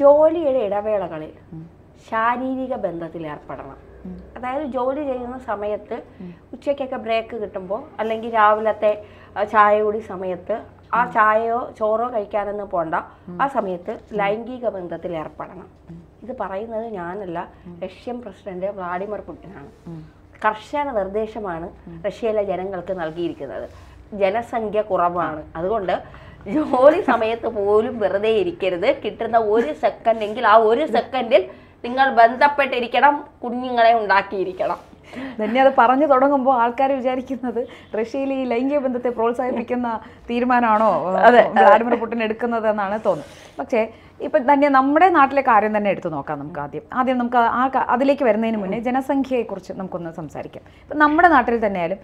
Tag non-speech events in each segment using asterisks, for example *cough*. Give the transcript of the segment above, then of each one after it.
ജോലിയുടെ ഇടവേളകളിൽ ശാരീരിക ബന്ധത്തിൽ ഏർപ്പെടണം അതായത് ജോലി ചെയ്യുന്ന സമയത്ത് ഉച്ചയ്ക്കൊക്കെ ബ്രേക്ക് കിട്ടുമ്പോൾ അല്ലെങ്കിൽ രാവിലത്തെ ചായ കൂടി സമയത്ത് ആ ചായയോ ചോറോ കഴിക്കാനൊന്നും പോണ്ട ആ സമയത്ത് ലൈംഗിക ബന്ധത്തിൽ ഏർപ്പെടണം ഇത് പറയുന്നത് ഞാനല്ല റഷ്യൻ പ്രസിഡന്റ് വ്ളാഡിമിർ പുടിനാണ് കർശന നിർദ്ദേശമാണ് റഷ്യയിലെ ജനങ്ങൾക്ക് നൽകിയിരിക്കുന്നത് ജനസംഖ്യ കുറവാണ് അതുകൊണ്ട് ജോലി സമയത്ത് പോലും വെറുതെ ഇരിക്കരുത് കിട്ടുന്ന ഒരു സെക്കൻഡെങ്കിൽ ആ ഒരു സെക്കൻഡിൽ നിങ്ങൾ ബന്ധപ്പെട്ടിരിക്കണം കുഞ്ഞുങ്ങളെ ഉണ്ടാക്കിയിരിക്കണം തന്നെ അത് പറഞ്ഞു തുടങ്ങുമ്പോൾ ആൾക്കാർ വിചാരിക്കുന്നത് റഷ്യയിൽ ഈ ലൈംഗിക ബന്ധത്തെ പ്രോത്സാഹിപ്പിക്കുന്ന തീരുമാനമാണോ വ്ളാഡിമിർ പുടിൻ എടുക്കുന്നത് എന്നാണ് തോന്നുന്നത് പക്ഷേ ഇപ്പം തന്നെ നമ്മുടെ നാട്ടിലെ കാര്യം തന്നെ എടുത്തു നോക്കാം നമുക്ക് ആദ്യം ആദ്യം നമുക്ക് ആ അതിലേക്ക് വരുന്നതിന് മുന്നേ ജനസംഖ്യയെക്കുറിച്ച് നമുക്കൊന്ന് സംസാരിക്കാം ഇപ്പം നമ്മുടെ നാട്ടിൽ തന്നെയാലും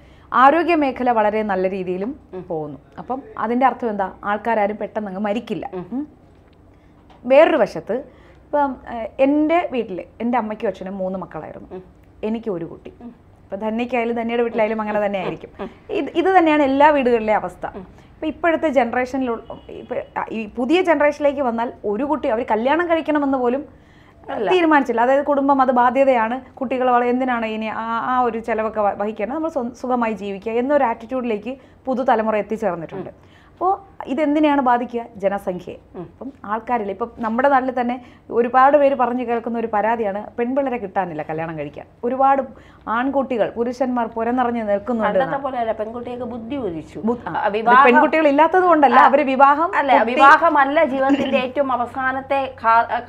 ആരോഗ്യ മേഖല വളരെ നല്ല രീതിയിലും പോകുന്നു അപ്പം അതിൻ്റെ അർത്ഥം എന്താ ആൾക്കാരും പെട്ടെന്ന് അങ്ങ് മരിക്കില്ല വേറൊരു വശത്ത് ഇപ്പം എൻ്റെ വീട്ടിൽ എൻ്റെ അമ്മയ്ക്കും അച്ഛനും മൂന്ന് മക്കളായിരുന്നു എനിക്ക് ഒരു കുട്ടി ഇപ്പോൾ ധന്യക്കായാലും ധന്യയുടെ വീട്ടിലായാലും അങ്ങനെ തന്നെ ആയിരിക്കും ഇത് ഇത് തന്നെയാണ് എല്ലാ വീടുകളിലെ അവസ്ഥ ഇപ്പോൾ ഇപ്പോഴത്തെ ജനറേഷനിൽ ഈ പുതിയ ജനറേഷനിലേക്ക് വന്നാൽ ഒരു കുട്ടി അവർ കല്യാണം കഴിക്കണമെന്ന് പോലും തീരുമാനിച്ചില്ല അതായത് കുടുംബം അത് ബാധ്യതയാണ് കുട്ടികൾ എന്തിനാണ് ഇനി ആ ആ ഒരു ചിലവൊക്കെ വഹിക്കേണ്ടത് നമ്മൾ സുഖമായി ജീവിക്കുക എന്നൊരു ആറ്റിറ്റ്യൂഡിലേക്ക് പുതുതലമുറ എത്തിച്ചേർന്നിട്ടുണ്ട് അപ്പോൾ ഇതെന്തിനെയാണ് ബാധിക്കുക ജനസംഖ്യയെ അപ്പം ആൾക്കാരില്ല ഇപ്പം നമ്മുടെ നാട്ടിൽ തന്നെ ഒരുപാട് പേര് പറഞ്ഞു കേൾക്കുന്ന ഒരു പരാതിയാണ് പെൺപിള്ളേരെ കിട്ടാനില്ല കല്യാണം കഴിക്കാൻ ഒരുപാട് ആൺകുട്ടികൾ പുരുഷന്മാർ പുരന്നിറഞ്ഞ് നിൽക്കുന്നുണ്ട് ബുദ്ധി ഉദിച്ചു പെൺകുട്ടികൾ ഇല്ലാത്തത് കൊണ്ടല്ല അവര് വിവാഹം അല്ല വിവാഹമല്ല ജീവിതത്തിന്റെ ഏറ്റവും അവസാനത്തെ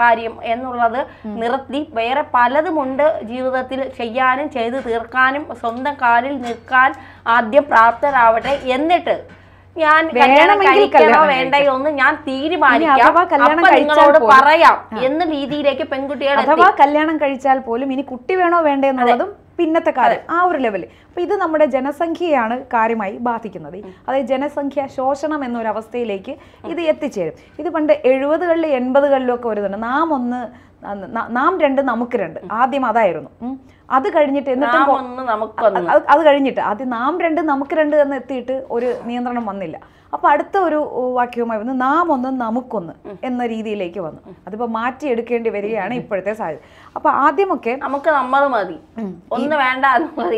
കാര്യം എന്നുള്ളത് നിർത്തി വേറെ പലതുമുണ്ട് ജീവിതത്തിൽ ചെയ്യാനും ചെയ്തു തീർക്കാനും സ്വന്തം കാലിൽ നിൽക്കാൻ ആദ്യം പ്രാപ്തരാവട്ടെ എന്നിട്ട് ഞാൻ കല്യാണം കഴിക്കണോ വേണ്ടയോ എന്ന് ഞാൻ തീരുമാനിക്കാം പറയാം എന്ന രീതിയിലേക്ക് പെൺകുട്ടികളെ അഥവാ കല്യാണം കഴിച്ചാൽ പോലും ഇനി കുട്ടി വേണോ വേണ്ടേ എന്നുള്ളതും പിന്നത്തെ കാര്യം ആ ഒരു ലെവലിൽ അപ്പോൾ ഇത് നമ്മുടെ ജനസംഖ്യയാണ് കാര്യമായി ബാധിക്കുന്നത് അതായത് ജനസംഖ്യ ശോഷണം എന്നൊരവസ്ഥയിലേക്ക് ഇത് എത്തിച്ചേരും ഇത് പണ്ട് എഴുപതുകളിൽ എൺപതുകളിലും ഒക്കെ വരുന്നുണ്ട് നാം ഒന്ന് നാം രണ്ട് നമുക്ക് രണ്ട് ആദ്യം അതായിരുന്നു അത് കഴിഞ്ഞിട്ട് എന്നിട്ട് അത് കഴിഞ്ഞിട്ട് ആദ്യം നാം രണ്ട് നമുക്ക് രണ്ട് എന്ന് എത്തിയിട്ട് ഒരു നിയന്ത്രണം വന്നില്ല അപ്പൊ അടുത്ത ഒരു വാക്യവുമായി വന്ന് നാം ഒന്ന് നമുക്കൊന്ന് എന്ന രീതിയിലേക്ക് വന്നു അതിപ്പോ മാറ്റിയെടുക്കേണ്ടി വരികയാണ് ഇപ്പോഴത്തെ സാഹചര്യം അപ്പൊ ആദ്യമൊക്കെ നമുക്ക് നമ്മൾ മതി ഒന്ന് വേണ്ട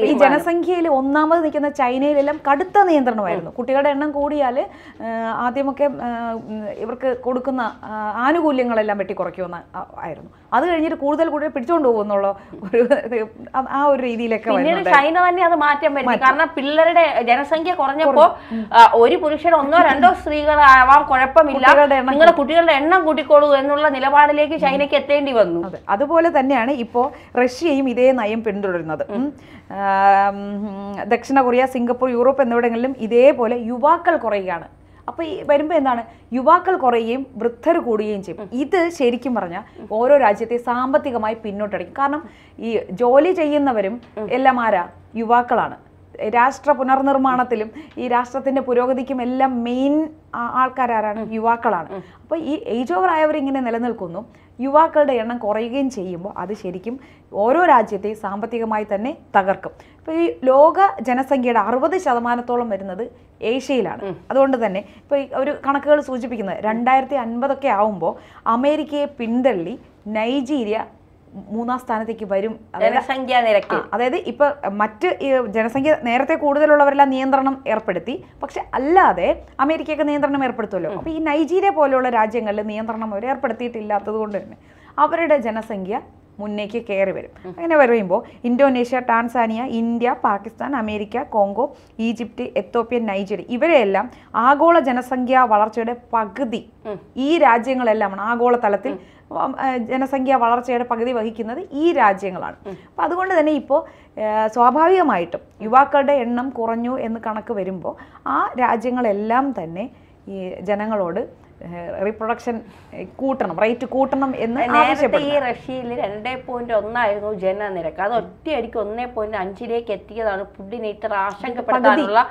ഈ ജനസംഖ്യയിൽ ഒന്നാമത് നിൽക്കുന്ന ചൈനയിലെല്ലാം കടുത്ത നിയന്ത്രണമായിരുന്നു കുട്ടികളുടെ എണ്ണം കൂടിയാൽ ആദ്യമൊക്കെ ഇവർക്ക് കൊടുക്കുന്ന ആനുകൂല്യങ്ങളെല്ലാം വെട്ടി കുറയ്ക്കുമെന്ന് ആയിരുന്നു അത് കഴിഞ്ഞിട്ട് കൂടുതൽ കൂടുതൽ പിടിച്ചുകൊണ്ട് പോകുന്നുള്ള ഒരു ആ ഒരു രീതിയിലൊക്കെ പിന്നീട് ചൈന തന്നെ അത് മാറ്റാൻ പറ്റും കാരണം പിള്ളേരുടെ ജനസംഖ്യ കുറഞ്ഞപ്പോ ഒരു പുരുഷൻ ഒന്നോ രണ്ടോ ആവാം കുഴപ്പമില്ല നിങ്ങളുടെ കുട്ടികളുടെ എണ്ണം കൂട്ടിക്കോളൂ എന്നുള്ള നിലപാടിലേക്ക് ചൈനയ്ക്ക് എത്തേണ്ടി വന്നു അതുപോലെ തന്നെയാണ് ഇപ്പോ റഷ്യയും ഇതേ നയം പിന്തുടരുന്നത് ദക്ഷിണ കൊറിയ സിംഗപ്പൂർ യൂറോപ്പ് എന്നിവിടങ്ങളിലും ഇതേപോലെ യുവാക്കൾ കുറയുകയാണ് അപ്പോൾ ഈ വരുമ്പോൾ എന്താണ് യുവാക്കൾ കുറയുകയും വൃദ്ധർ കൂടുകയും ചെയ്യും ഇത് ശരിക്കും പറഞ്ഞാൽ ഓരോ രാജ്യത്തെ സാമ്പത്തികമായി പിന്നോട്ടടിക്കും കാരണം ഈ ജോലി ചെയ്യുന്നവരും എല്ലാം ആരാ യുവാക്കളാണ് രാഷ്ട്ര പുനർനിർമ്മാണത്തിലും ഈ രാഷ്ട്രത്തിന്റെ പുരോഗതിക്കും എല്ലാം മെയിൻ ആൾക്കാരാരാണ് യുവാക്കളാണ് അപ്പോൾ ഈ ഏജ് ഓവർ ആയവരിങ്ങനെ നിലനിൽക്കുന്നു യുവാക്കളുടെ എണ്ണം കുറയുകയും ചെയ്യുമ്പോൾ അത് ശരിക്കും ഓരോ രാജ്യത്തെയും സാമ്പത്തികമായി തന്നെ തകർക്കും ഇപ്പോൾ ഈ ലോക ജനസംഖ്യയുടെ അറുപത് ശതമാനത്തോളം വരുന്നത് ഏഷ്യയിലാണ് അതുകൊണ്ട് തന്നെ ഇപ്പോൾ ഒരു കണക്കുകൾ സൂചിപ്പിക്കുന്നത് രണ്ടായിരത്തി അൻപതൊക്കെ ആവുമ്പോൾ അമേരിക്കയെ പിന്തള്ളി നൈജീരിയ മൂന്നാം സ്ഥാനത്തേക്ക് വരും ജനസംഖ്യ നിരക്ക് അതായത് ഇപ്പൊ മറ്റ് ജനസംഖ്യ നേരത്തെ കൂടുതലുള്ളവരെല്ലാം നിയന്ത്രണം ഏർപ്പെടുത്തി പക്ഷെ അല്ലാതെ അമേരിക്കയൊക്കെ നിയന്ത്രണം ഏർപ്പെടുത്തുമല്ലോ അപ്പൊ ഈ നൈജീരിയ പോലെയുള്ള രാജ്യങ്ങളിൽ നിയന്ത്രണം അവർ ഏർപ്പെടുത്തിയിട്ടില്ലാത്തത് കൊണ്ട് തന്നെ അവരുടെ ജനസംഖ്യ മുന്നേക്ക് കയറി വരും അങ്ങനെ പറയുമ്പോൾ Indonesia Tanzania India Pakistan America Congo Egypt Ethiopia Nigeria ഇവരെയെല്ലാം ആഗോള ജനസംഖ്യാ വളർച്ചയുടെ പകുതി ഈ രാജ്യങ്ങളെല്ലാമാണ് ആഗോള തലത്തിൽ ജനസംഖ്യാ വളർച്ചയുടെ പകുതി വഹിക്കുന്നത് ഈ രാജ്യങ്ങളാണ് അപ്പം അതുകൊണ്ട് തന്നെ ഇപ്പോൾ സ്വാഭാവികമായിട്ടും യുവാക്കളുടെ എണ്ണം കുറഞ്ഞു എന്ന് കണക്ക് വരുമ്പോൾ ആ രാജ്യങ്ങളെല്ലാം തന്നെ ഈ ജനങ്ങളോട് റീപ്രൊഡക്ഷൻ കൂട്ടണം റേറ്റ് കൂട്ടണം എന്ന് നേരത്തെ ഈ റഷ്യയിൽ രണ്ട് പോയിന്റ് ഒന്നായിരുന്നു ജനനിരക്ക് അത് ഒറ്റയടിക്ക് ഒന്നേ പോയിന്റ് അഞ്ചിലേക്ക് എത്തിയതാണ് പുടിനെ ഇത്ര ആശങ്കപ്പെടാനുള്ള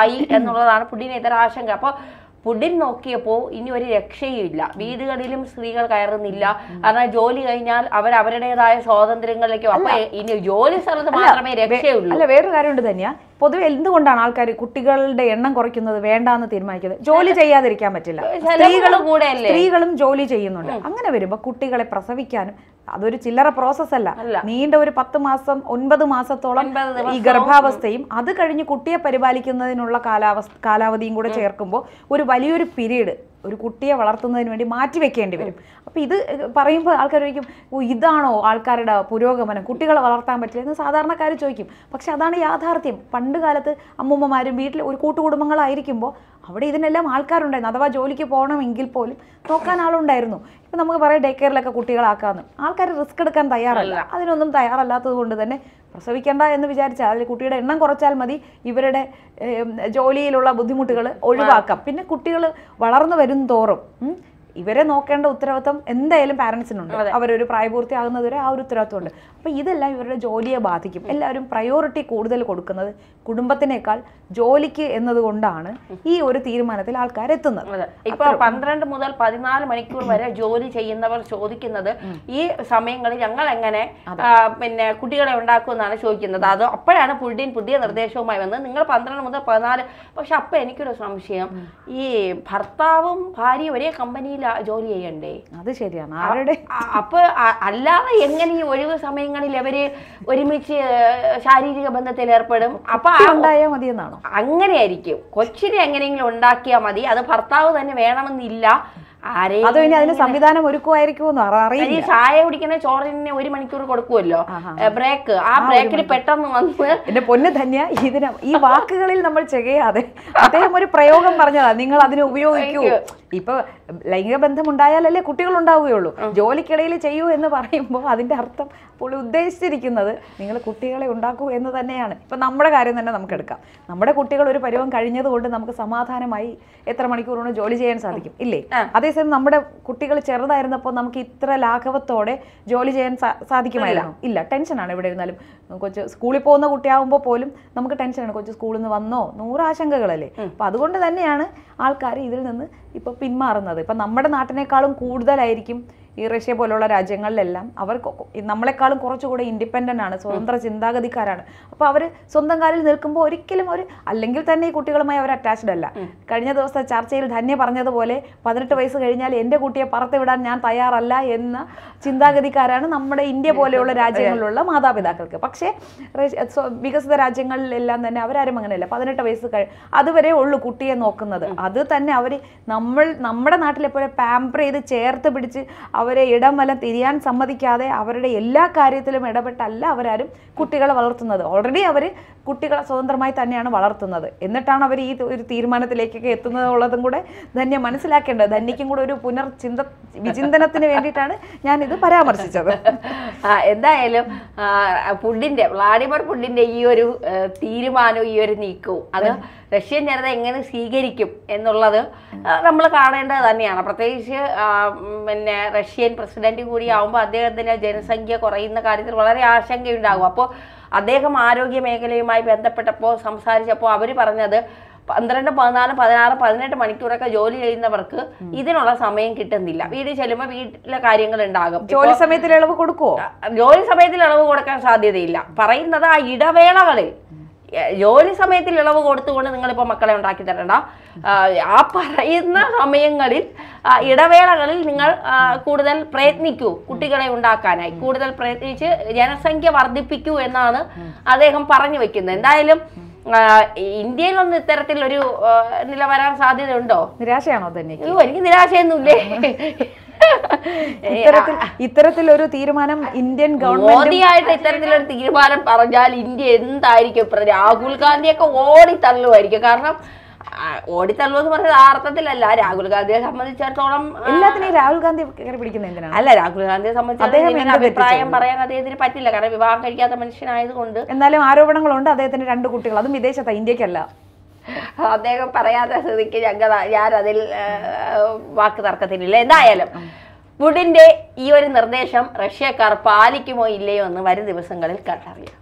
ആയി എന്നുള്ളതാണ് പുടിനെ ഇത്ര ആശങ്ക അപ്പോൾ പുടിൻ നോക്കിയപ്പോൾ ഇനി ഒരു രക്ഷയുമില്ല വീടുകളിലും സ്ത്രീകൾ കയറുന്നില്ല കാരണം ജോലി കഴിഞ്ഞാൽ അവർ അവരുടേതായ സ്വാതന്ത്ര്യങ്ങളിലേക്ക് അപ്പൊ ഇനി ജോലി സ്ഥലത്ത് മാത്രമേ രക്ഷയുള്ളൂ അല്ല വേറൊരു കാര്യമുണ്ട് തന്നെയാ പൊതുവെ എന്തുകൊണ്ടാണ് ആൾക്കാർ കുട്ടികളുടെ എണ്ണം കുറയ്ക്കുന്നത് വേണ്ടാന്ന് തീരുമാനിക്കുന്നത് ജോലി ചെയ്യാതിരിക്കാൻ പറ്റില്ല സ്ത്രീകളും സ്ത്രീകളും ജോലി ചെയ്യുന്നുണ്ട് അങ്ങനെ വരുമ്പോൾ കുട്ടികളെ പ്രസവിക്കാനും അതൊരു ചില്ലറ പ്രോസസ് അല്ല നീണ്ട ഒരു പത്ത് മാസം ഒൻപത് മാസത്തോളം ഈ ഗർഭാവസ്ഥയും അത് കഴിഞ്ഞ് കുട്ടിയെ പരിപാലിക്കുന്നതിനുള്ള കാലാവസ്ഥ കാലാവധിയും കൂടെ ചേർക്കുമ്പോൾ ഒരു വലിയൊരു പീരീഡ് ഒരു കുട്ടിയെ വളർത്തുന്നതിന് വേണ്ടി മാറ്റി വെക്കേണ്ടി വരും അപ്പോൾ ഇത് പറയുമ്പോൾ ആൾക്കാർ ചോദിക്കും ഓ ഇതാണോ ആൾക്കാരുടെ പുരോഗമനം കുട്ടികളെ വളർത്താൻ പറ്റില്ല എന്ന് സാധാരണക്കാർ ചോദിക്കും പക്ഷെ അതാണ് യാഥാർത്ഥ്യം പണ്ട് കാലത്ത് അമ്മൂമ്മമാരും വീട്ടിൽ ഒരു കൂട്ടുകുടുംബങ്ങളായിരിക്കുമ്പോൾ അവിടെ ഇതിനെല്ലാം ആൾക്കാരുണ്ടായിരുന്നു അഥവാ ജോലിക്ക് പോകണമെങ്കിൽ പോലും നോക്കാൻ ആളുണ്ടായിരുന്നു ഇപ്പം നമുക്ക് പറയാം ഡേ കെയറിലൊക്കെ കുട്ടികളാക്കാമെന്ന് ആൾക്കാർ റിസ്ക് എടുക്കാൻ തയ്യാറല്ല അതിനൊന്നും തയ്യാറല്ലാത്തത് കൊണ്ട് തന്നെ പ്രസവിക്കേണ്ട എന്ന് വിചാരിച്ചാൽ അതിൽ കുട്ടിയുടെ എണ്ണം കുറച്ചാൽ മതി ഇവരുടെ ജോലിയിലുള്ള ബുദ്ധിമുട്ടുകൾ ഒഴിവാക്കാം പിന്നെ കുട്ടികൾ വളർന്നു വരും തോറും ഇവരെ നോക്കേണ്ട ഉത്തരവാദിത്വം എന്തായാലും പാരൻസിനുണ്ട് അവരൊരു പ്രായപൂർത്തിയാകുന്നതുവരെ ആ ഒരു ഉണ്ട് അപ്പോൾ ഇതെല്ലാം ഇവരുടെ ജോലിയെ ബാധിക്കും എല്ലാവരും പ്രയോറിറ്റി കൂടുതൽ കൊടുക്കുന്നത് കുടുംബത്തിനേക്കാൾ ജോലിക്ക് എന്നതുകൊണ്ടാണ് ഈ ഒരു തീരുമാനത്തിൽ ആൾക്കാർ എത്തുന്നത് ഇപ്പൊ പന്ത്രണ്ട് മുതൽ പതിനാല് മണിക്കൂർ വരെ ജോലി ചെയ്യുന്നവർ ചോദിക്കുന്നത് ഈ സമയങ്ങളിൽ ഞങ്ങൾ എങ്ങനെ പിന്നെ കുട്ടികളെ ഉണ്ടാക്കുമെന്നാണ് ചോദിക്കുന്നത് അത് അപ്പോഴാണ് പുള്ളിൻ പുതിയ നിർദ്ദേശവുമായി വന്നത് നിങ്ങൾ പന്ത്രണ്ട് മുതൽ പതിനാല് പക്ഷെ അപ്പൊ എനിക്കൊരു സംശയം ഈ ഭർത്താവും ഭാര്യയും ഒരേ കമ്പനിയിൽ ജോലി ചെയ്യണ്ടേ അത് ശരിയാണ് ആരുടെ അപ്പൊ അല്ലാതെ എങ്ങനെ ഈ ഒഴിവ് സമയങ്ങളിൽ അവര് ഒരുമിച്ച് ശാരീരിക ബന്ധത്തിൽ ഏർപ്പെടും അപ്പൊ ഉണ്ടായാൽ മതി എന്നാണോ അങ്ങനെയായിരിക്കും കൊച്ചിനെ എങ്ങനെയെങ്കിലും ഉണ്ടാക്കിയാൽ മതി അത് ഭർത്താവ് തന്നെ വേണമെന്നില്ല ഇനി സംവിധാനം ഒരുക്കുമായിരിക്കുമെന്നോ അറിയില്ല ചായ കുടിക്കുന്ന ചോറിന് ഒരു മണിക്കൂർ കൊടുക്കുമല്ലോ ബ്രേക്ക് ആ ബ്രേക്കിൽ പെട്ടെന്ന് വന്ന് എന്റെ പൊന്ന് ധന്യ ഇതിന് ഈ വാക്കുകളിൽ നമ്മൾ ചെയ്യാതെ അദ്ദേഹം ഒരു പ്രയോഗം പറഞ്ഞതാ നിങ്ങൾ അതിനെ ഉപയോഗിക്കൂ ഇപ്പൊ ലൈംഗിക ബന്ധം ഉണ്ടായാലല്ലേ ഉണ്ടാവുകയുള്ളൂ ജോലിക്കിടയിൽ ചെയ്യൂ എന്ന് പറയുമ്പോൾ അതിന്റെ അർത്ഥം പുള്ളി ഉദ്ദേശിച്ചിരിക്കുന്നത് നിങ്ങൾ കുട്ടികളെ ഉണ്ടാക്കൂ എന്ന് തന്നെയാണ് ഇപ്പൊ നമ്മുടെ കാര്യം തന്നെ നമുക്ക് എടുക്കാം നമ്മുടെ കുട്ടികൾ ഒരു പരുവം കഴിഞ്ഞതുകൊണ്ട് നമുക്ക് സമാധാനമായി എത്ര മണിക്കൂറുകൊണ്ട് ജോലി ചെയ്യാൻ സാധിക്കും ഇല്ലേ അതേസമയം നമ്മുടെ കുട്ടികൾ ചെറുതായിരുന്നപ്പോൾ നമുക്ക് ഇത്ര ലാഘവത്തോടെ ജോലി ചെയ്യാൻ സാധിക്കുമായിരുന്നു ഇല്ല ടെൻഷനാണ് ഇവിടെ ഇരുന്നാലും കൊച്ച് സ്കൂളിൽ പോകുന്ന കുട്ടിയാവുമ്പോൾ പോലും നമുക്ക് ടെൻഷനാണ് കൊച്ച് സ്കൂളിൽ നിന്ന് വന്നോ നൂറ് ആശങ്കകളല്ലേ അപ്പൊ അതുകൊണ്ട് തന്നെയാണ് ആൾക്കാർ ഇതിൽ നിന്ന് ഇപ്പോൾ പിന്മാറുന്നത് ഇപ്പം നമ്മുടെ നാട്ടിനേക്കാളും കൂടുതലായിരിക്കും ഈ റഷ്യ പോലുള്ള രാജ്യങ്ങളിലെല്ലാം അവർ നമ്മളെക്കാളും കുറച്ചുകൂടെ ഇൻഡിപെൻഡൻ്റ് ആണ് സ്വതന്ത്ര ചിന്താഗതിക്കാരാണ് അപ്പോൾ അവർ സ്വന്തം കാലിൽ നിൽക്കുമ്പോൾ ഒരിക്കലും ഒരു അല്ലെങ്കിൽ തന്നെ ഈ കുട്ടികളുമായി അവർ അറ്റാച്ച്ഡ് അല്ല കഴിഞ്ഞ ദിവസം ചർച്ചയിൽ ധന്യ പറഞ്ഞതുപോലെ പതിനെട്ട് വയസ്സ് കഴിഞ്ഞാൽ എൻ്റെ കുട്ടിയെ വിടാൻ ഞാൻ തയ്യാറല്ല എന്ന ചിന്താഗതിക്കാരാണ് നമ്മുടെ ഇന്ത്യ പോലെയുള്ള രാജ്യങ്ങളിലുള്ള മാതാപിതാക്കൾക്ക് പക്ഷേ വികസിത രാജ്യങ്ങളിലെല്ലാം തന്നെ അവരാരും അങ്ങനെയല്ല പതിനെട്ട് വയസ്സ് അതുവരെ ഉള്ളൂ കുട്ടിയെ നോക്കുന്നത് അത് തന്നെ അവർ നമ്മൾ നമ്മുടെ നാട്ടിലെ പോലെ പാമ്പർ ചെയ്ത് ചേർത്ത് പിടിച്ച് അവരെ ഇടം വലം തിരിയാൻ സമ്മതിക്കാതെ അവരുടെ എല്ലാ കാര്യത്തിലും ഇടപെട്ടല്ല അവരാരും കുട്ടികളെ വളർത്തുന്നത് ഓൾറെഡി അവർ കുട്ടികളെ സ്വതന്ത്രമായി തന്നെയാണ് വളർത്തുന്നത് എന്നിട്ടാണ് അവർ ഈ ഒരു തീരുമാനത്തിലേക്കൊക്കെ എത്തുന്നതുള്ളതും കൂടെ ധന്യ മനസ്സിലാക്കേണ്ടത് ധന്യക്കും കൂടെ ഒരു പുനർചിന്ത വിചിന്തനത്തിന് വേണ്ടിയിട്ടാണ് ഞാൻ ഇത് പരാമർശിച്ചത് എന്തായാലും പുഡിൻ്റെ വ്ളാഡിമർ പുഡിൻ്റെ ഈ ഒരു തീരുമാനവും ഈ ഒരു നീക്കവും അത് റഷ്യൻ ജനത എങ്ങനെ സ്വീകരിക്കും എന്നുള്ളത് നമ്മൾ കാണേണ്ടത് തന്നെയാണ് പ്രത്യേകിച്ച് പിന്നെ റഷ്യൻ പ്രസിഡന്റ് കൂടി ആവുമ്പോൾ അദ്ദേഹത്തിന് ജനസംഖ്യ കുറയുന്ന കാര്യത്തിൽ വളരെ ആശങ്കയുണ്ടാകും അപ്പോൾ അദ്ദേഹം ആരോഗ്യ മേഖലയുമായി ബന്ധപ്പെട്ടപ്പോൾ സംസാരിച്ചപ്പോൾ അവർ പറഞ്ഞത് പന്ത്രണ്ട് പതിനാല് പതിനാറ് പതിനെട്ട് മണിക്കൂറൊക്കെ ജോലി ചെയ്യുന്നവർക്ക് ഇതിനുള്ള സമയം കിട്ടുന്നില്ല വീട്ടിൽ ചെല്ലുമ്പോൾ വീട്ടിലെ കാര്യങ്ങൾ ഉണ്ടാകും ജോലി സമയത്തിൽ ഇളവ് കൊടുക്കുമോ ജോലി സമയത്തിൽ ഇളവ് കൊടുക്കാൻ സാധ്യതയില്ല പറയുന്നത് ആ ഇടവേളകളിൽ ജോലി സമയത്തിൽ ഇളവ് കൊടുത്തുകൊണ്ട് നിങ്ങളിപ്പോൾ മക്കളെ ഉണ്ടാക്കി തരണ്ട ആ പറയുന്ന സമയങ്ങളിൽ ഇടവേളകളിൽ നിങ്ങൾ കൂടുതൽ പ്രയത്നിക്കൂ കുട്ടികളെ ഉണ്ടാക്കാനായി കൂടുതൽ പ്രയത്നിച്ച് ജനസംഖ്യ വർദ്ധിപ്പിക്കൂ എന്നാണ് അദ്ദേഹം പറഞ്ഞു വെക്കുന്നത് എന്തായാലും ഇന്ത്യയിലൊന്നും ഇത്തരത്തിലൊരു നില വരാൻ സാധ്യതയുണ്ടോ നിരാശയാണോ തന്നെ എനിക്ക് നിരാശയൊന്നുമില്ലേ *laughs* ഇത്തരത്തിൽ ഇത്തരത്തിലൊരു തീരുമാനം ഇന്ത്യൻ ഗവൺമെന്റ് ഇത്തരത്തിലൊരു തീരുമാനം പറഞ്ഞാൽ ഇന്ത്യ എന്തായിരിക്കും രാഹുൽ ഗാന്ധിയൊക്കെ ഓടിത്തള്ളുമായിരിക്കും കാരണം ഓടിത്തള്ളു എന്ന് പറഞ്ഞത് ആ അർത്ഥത്തിലല്ല രാഹുൽ ഗാന്ധിയെ സംബന്ധിച്ചിടത്തോളം എല്ലാത്തിനെയും രാഹുൽ ഗാന്ധി പിടിക്കുന്ന എന്തിനാണ് അല്ല രാഹുൽ ഗാന്ധിയെ സംബന്ധിച്ചിടത്തോളം അഭിപ്രായം പറയാൻ അദ്ദേഹത്തിന് പറ്റില്ല കാരണം വിവാഹം കഴിക്കാത്ത മനുഷ്യനായതുകൊണ്ട് എന്നാലും ആരോപണങ്ങളുണ്ട് അദ്ദേഹത്തിന് രണ്ട് കുട്ടികൾ അതും വിദേശത്താണ് ഇന്ത്യക്കല്ല അദ്ദേഹം പറയാത്ത സ്ഥിതിക്ക് ഞങ്ങൾ ഞാനതിൽ വാക്ക് തർക്കത്തിനില്ല എന്തായാലും വുഡിൻ്റെ ഈ ഒരു നിർദ്ദേശം റഷ്യക്കാർ പാലിക്കുമോ ഇല്ലയോ എന്ന് വരും ദിവസങ്ങളിൽ കണ്ടറിയാം